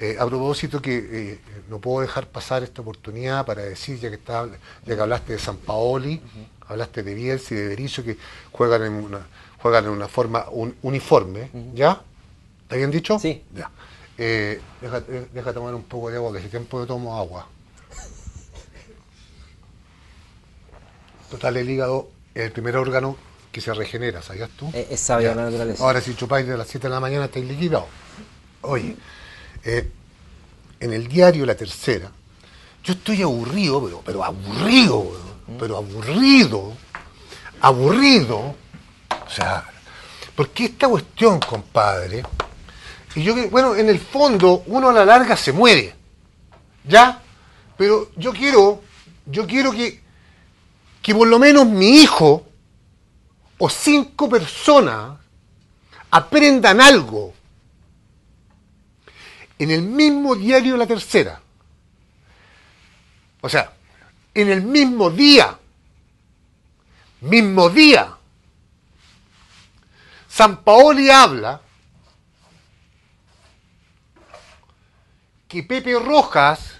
Eh, a propósito que eh, no puedo dejar pasar esta oportunidad para decir, ya que, hablaste de San Paoli, hablaste de Bielsa y de Berizzo, que juegan en una, juegan en una forma uniforme, ¿ya? ¿Está bien dicho? Sí. Eh, deja, tomar un poco de agua, que el tiempo que tomo agua. Total, el hígado es el primer órgano que se regenera, ¿sabías tú? Es, sabio, la naturaleza. Ahora, si chupáis de las 7 de la mañana, estáis liquidados. Oye, eh, en el diario La Tercera, yo estoy aburrido, pero, pero aburrido, pero aburrido, aburrido, o sea, porque esta cuestión, compadre, y yo, bueno, en el fondo uno a la larga se muere, ¿ya? Pero yo quiero, yo quiero que, que por lo menos mi hijo o cinco personas aprendan algo en el mismo diario La Tercera. O sea, en el mismo día, mismo día, San Paoli habla que Pepe Rojas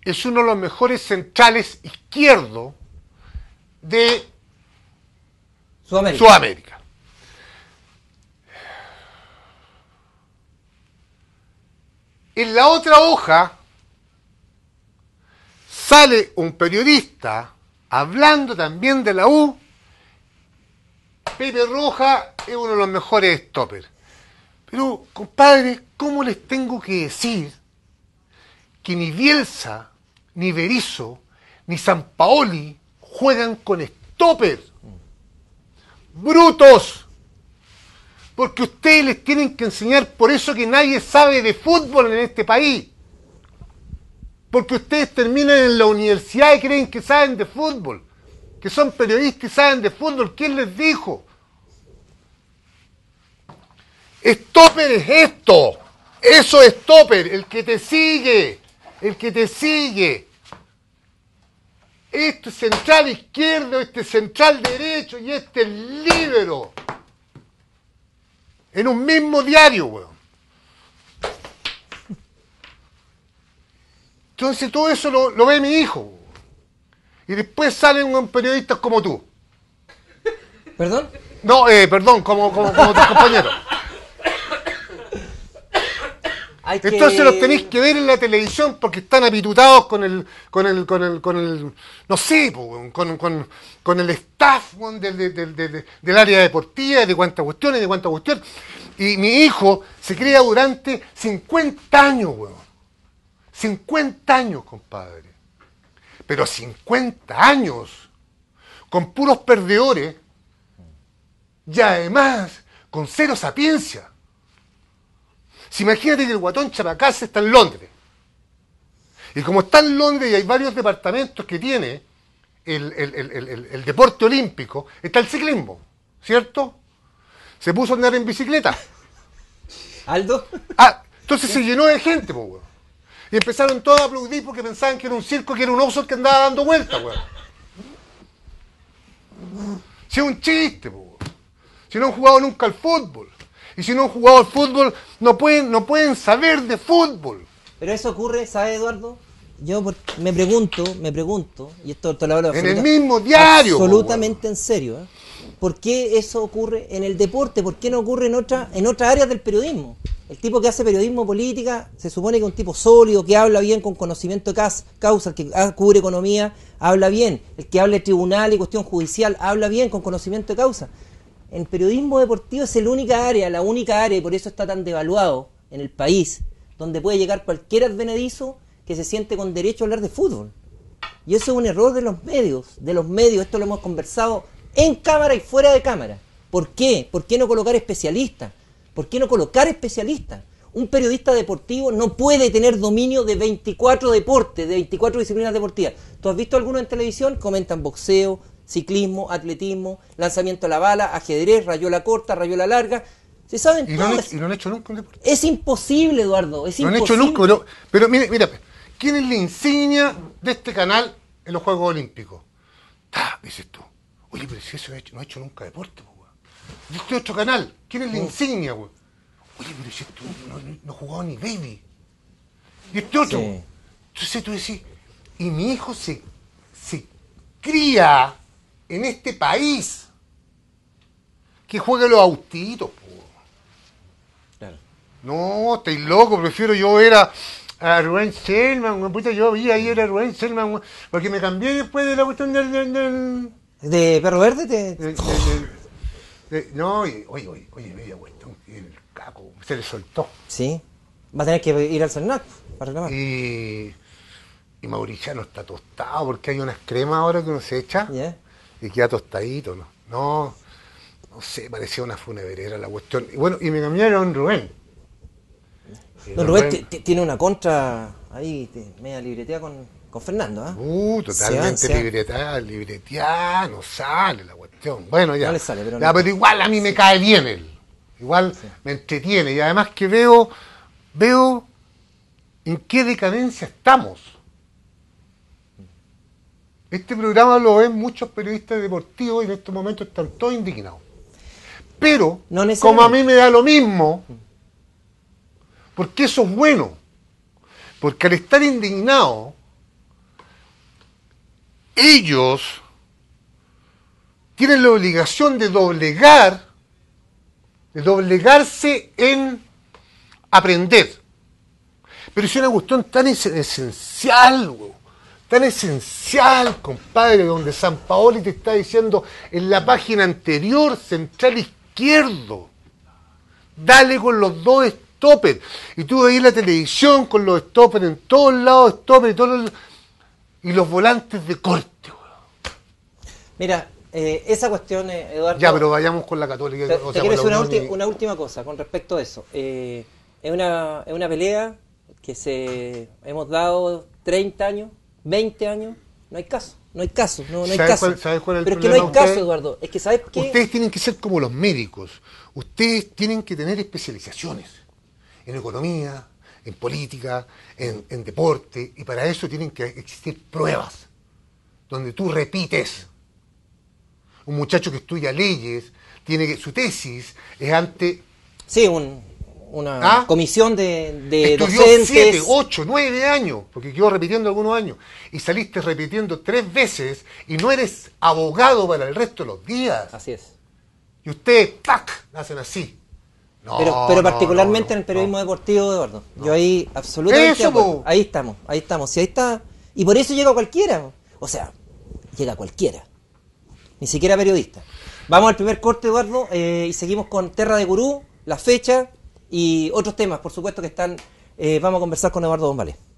es uno de los mejores centrales izquierdos de Sudamérica. En la otra hoja sale un periodista hablando también de la U. Pepe Roja es uno de los mejores stoppers. Pero, compadre, ¿cómo les tengo que decir que ni Bielsa, ni Berizzo, ni San Paoli juegan con stoppers ¡Brutos! porque ustedes les tienen que enseñar, por eso que nadie sabe de fútbol en este país. Porque ustedes terminan en la universidad y creen que saben de fútbol, que son periodistas y saben de fútbol. ¿Quién les dijo? Stopper es esto. Eso es Stopper, el que te sigue, el que te sigue. Este central izquierdo, este central derecho y este libero. En un mismo diario, weón. Entonces todo eso lo, ve mi hijo. Y después salen un periodistas como tú. ¿Perdón? No, eh, perdón, como, como, como tus compañeros. Entonces los tenéis que ver en la televisión porque están apitutados con el, con el, no sé, con, el staff del, área deportiva, de cuántas cuestiones, de cuántas cuestiones. Y mi hijo se crea durante 50 años, weón. 50 años, compadre. Pero 50 años con puros perdedores y además con cero sapiencia. Si imagínate que el guatón Chapacase está en Londres. Y como está en Londres y hay varios departamentos que tiene el, deporte olímpico, está el ciclismo, ¿cierto? Se puso a andar en bicicleta. ¿Aldo? Ah, entonces se llenó de gente, Y empezaron todos a aplaudir porque pensaban que era un circo, que era un oso que andaba dando vueltas, weón. Si es un chiste, si no han jugado nunca al fútbol. Y si no han jugado al fútbol, no pueden, no pueden saber de fútbol. Pero eso ocurre, ¿sabes, Eduardo? Yo me pregunto, me pregunto, y esto te lo hablo En el mismo diario. Absolutamente en serio. ¿eh? ¿Por qué eso ocurre en el deporte? ¿Por qué no ocurre en otra, en otras áreas del periodismo? El tipo que hace periodismo política se supone que es un tipo sólido, que habla bien con conocimiento de causa, el que ah, cubre economía, habla bien. El que habla de tribunal y cuestión judicial, habla bien con conocimiento de causa el periodismo deportivo es el única área, la única área, y por eso está tan devaluado en el país, donde puede llegar cualquier advenedizo que se siente con derecho a hablar de fútbol. Y eso es un error de los medios, de los medios, esto lo hemos conversado en cámara y fuera de cámara. ¿Por qué? ¿Por qué no colocar especialistas? ¿Por qué no colocar especialistas? Un periodista deportivo no puede tener dominio de 24 deportes, de 24 disciplinas deportivas. ¿Tú has visto alguno en televisión? Comentan boxeo, ciclismo, atletismo, lanzamiento a la bala, ajedrez, rayola corta, rayola larga. Se saben y No, han, y hecho nunca un deporte. Es imposible, Eduardo. Es no imposible. han hecho nunca. Pero, pero mire, mira, ¿quién es la insignia de este canal en los Juegos Olímpicos? ¡Ah! Dices tú. Oye, pero si eso no ha hecho, no ha hecho nunca deporte, weón. Este otro canal, ¿quién es la oh. insignia, weón? Oye, pero si esto no, ha jugado ni baby. Y este otro. Sí. Entonces tú decís, y mi hijo se, se cría en este país que juegue los autitos. No, estoy loco, prefiero yo ver a, a Rubén Selman, puta, yo vi ahí era Rubén Selman, porque me cambié después de la cuestión del... ¿De Perro Verde? no, oye, oye, oye, media cuestión, el caco, se le soltó. Sí, va a tener que ir al Sernat para reclamar. Y, y no está tostado porque hay unas cremas ahora que uno se echa y queda tostadito, ¿no? No, no sé, parecía una funeraria la cuestión. Y bueno, y me cambiaron Rubén. Eh, Rubén, tiene una contra ahí, media libretea con, Fernando, ¿ah? Uh, totalmente libreteada, libreteada, no sale la cuestión. Bueno, ya. No le sale, pero, pero igual a mí me cae bien él. Igual me entretiene. Y además que veo, veo en qué decadencia estamos. Este programa lo ven muchos periodistas deportivos y en estos momentos están todos indignados. Pero, como a mí me da lo mismo, porque eso es bueno. Porque al estar indignados, ellos tienen la obligación de doblegar, de doblegarse en aprender. Pero es una cuestión tan esencial, güey tan esencial, compadre, donde San Paoli te está diciendo en la página anterior, central izquierdo, dale con los dos stoppers. Y tú veis la televisión con los stoppers en todos lados, stoppers y los... Y los volantes de corte, Mira, eh, esa cuestión, eh, Eduardo... Ya, pero vayamos con la católica. una, última cosa con respecto a eso. Eh, es, una, es una pelea que se hemos dado 30 años 20 años, no hay caso. No hay caso, no, hay caso. cuál es el Pero es que no hay caso, Eduardo. Es que sabes Ustedes tienen que ser como los médicos. Ustedes tienen que tener especializaciones en economía, en política, en, en deporte, y para eso tienen que existir pruebas donde tú repites. Un muchacho que estudia leyes tiene que su tesis es ante sí, un, una ah. comisión de, de Estudió siete, ocho, nueve años, porque quedó repitiendo algunos años, y saliste repitiendo tres veces y no eres abogado para el resto de los días. Así es. Y ustedes, ¡pac!, nacen así. pero, pero particularmente en el periodismo deportivo, Eduardo. Yo ahí absolutamente... ahí estamos, ahí estamos. Y ahí está... Y por eso llega cualquiera. O sea, llega cualquiera. Ni siquiera periodista. Vamos al primer corte, Eduardo, eh, y seguimos con Terra de Gurú, la fecha, y otros temas, por supuesto, que están, eh, vamos a conversar con Eduardo Don Vale.